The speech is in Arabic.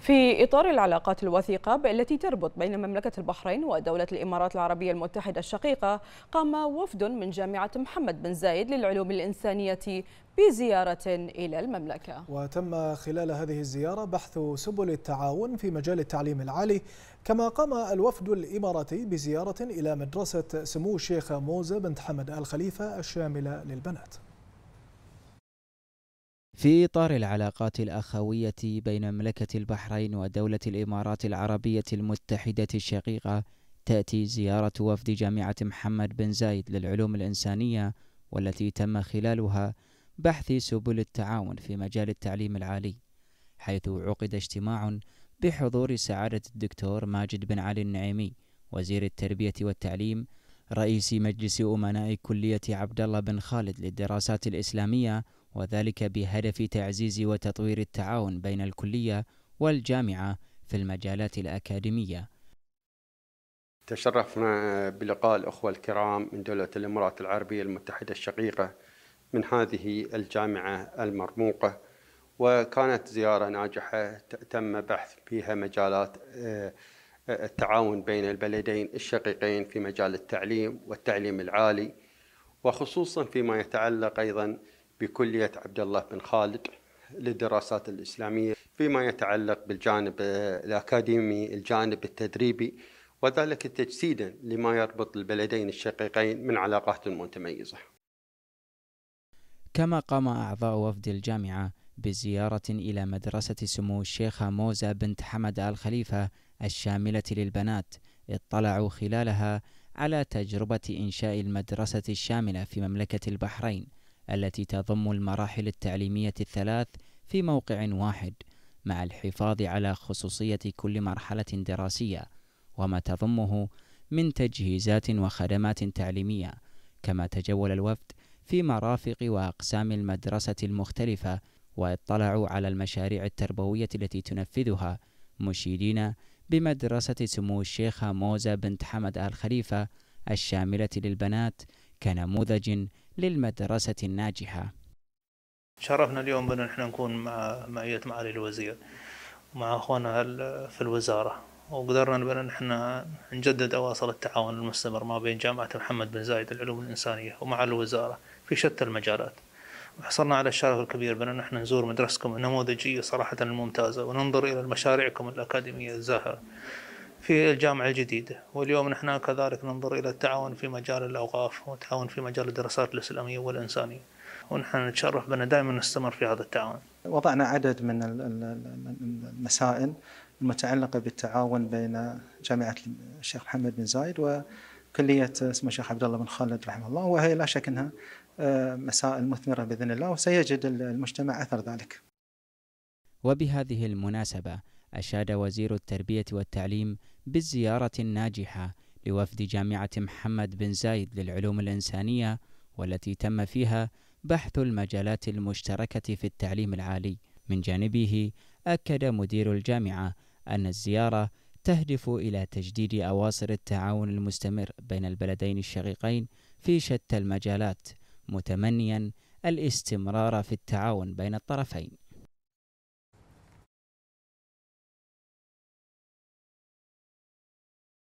في إطار العلاقات الوثيقة التي تربط بين مملكة البحرين ودولة الإمارات العربية المتحدة الشقيقة قام وفد من جامعة محمد بن زايد للعلوم الإنسانية بزيارة إلى المملكة وتم خلال هذه الزيارة بحث سبل التعاون في مجال التعليم العالي كما قام الوفد الإماراتي بزيارة إلى مدرسة سمو الشيخ موزة بنت حمد الخليفة الشاملة للبنات في إطار العلاقات الأخوية بين مملكة البحرين ودولة الإمارات العربية المتحدة الشقيقة تأتي زيارة وفد جامعة محمد بن زايد للعلوم الإنسانية والتي تم خلالها بحث سبل التعاون في مجال التعليم العالي حيث عقد اجتماع بحضور سعادة الدكتور ماجد بن علي النعيمي وزير التربية والتعليم رئيس مجلس أمناء كلية عبد الله بن خالد للدراسات الإسلامية وذلك بهدف تعزيز وتطوير التعاون بين الكلية والجامعة في المجالات الأكاديمية تشرفنا بلقاء الأخوة الكرام من دولة الإمارات العربية المتحدة الشقيقة من هذه الجامعة المرموقة وكانت زيارة ناجحة تم بحث فيها مجالات آه، آه، التعاون بين البلدين الشقيقين في مجال التعليم والتعليم العالي وخصوصا فيما يتعلق أيضا بكلية عبد الله بن خالد للدراسات الإسلامية فيما يتعلق بالجانب الأكاديمي الجانب التدريبي وذلك تجسيدا لما يربط البلدين الشقيقين من علاقات متميزة كما قام أعضاء وفد الجامعة بزيارة إلى مدرسة سمو الشيخة موزة بنت حمد آل خليفة الشاملة للبنات اطلعوا خلالها على تجربة إنشاء المدرسة الشاملة في مملكة البحرين التي تضم المراحل التعليمية الثلاث في موقع واحد مع الحفاظ على خصوصية كل مرحلة دراسية وما تضمه من تجهيزات وخدمات تعليمية كما تجول الوفد في مرافق وأقسام المدرسة المختلفة واطلعوا على المشاريع التربوية التي تنفذها مشيدين بمدرسة سمو الشيخة موزة بنت حمد آل خليفة الشاملة للبنات كنموذج للمدرسة الناجحة شرفنا اليوم بأن احنا نكون مع معية معالي الوزير ومع أخواننا في الوزارة وقدرنا بأن احنا نجدد أواصل التعاون المستمر ما بين جامعة محمد بن زايد للعلوم الإنسانية ومع الوزارة في شتى المجالات وحصلنا على الشرف الكبير بأن نحن نزور مدرستكم النموذجية صراحة الممتازة وننظر إلى مشاريعكم الأكاديمية الزاهرة في الجامعة الجديدة واليوم نحن كذلك ننظر إلى التعاون في مجال الأوقاف والتعاون في مجال الدراسات الإسلامية والإنسانية ونحن نتشرف بأن دائما نستمر في هذا التعاون وضعنا عدد من المسائل المتعلقة بالتعاون بين جامعة الشيخ محمد بن زايد وكلية اسمه الشيخ عبد الله بن خالد رحمه الله وهي لا شك أنها آه، مسائل مثمرة بإذن الله وسيجد المجتمع أثر ذلك وبهذه المناسبة أشاد وزير التربية والتعليم بالزيارة الناجحة لوفد جامعة محمد بن زايد للعلوم الإنسانية والتي تم فيها بحث المجالات المشتركة في التعليم العالي. من جانبه أكد مدير الجامعة أن الزيارة تهدف إلى تجديد أواصر التعاون المستمر بين البلدين الشقيقين في شتى المجالات متمنيا الاستمرار في التعاون بين الطرفين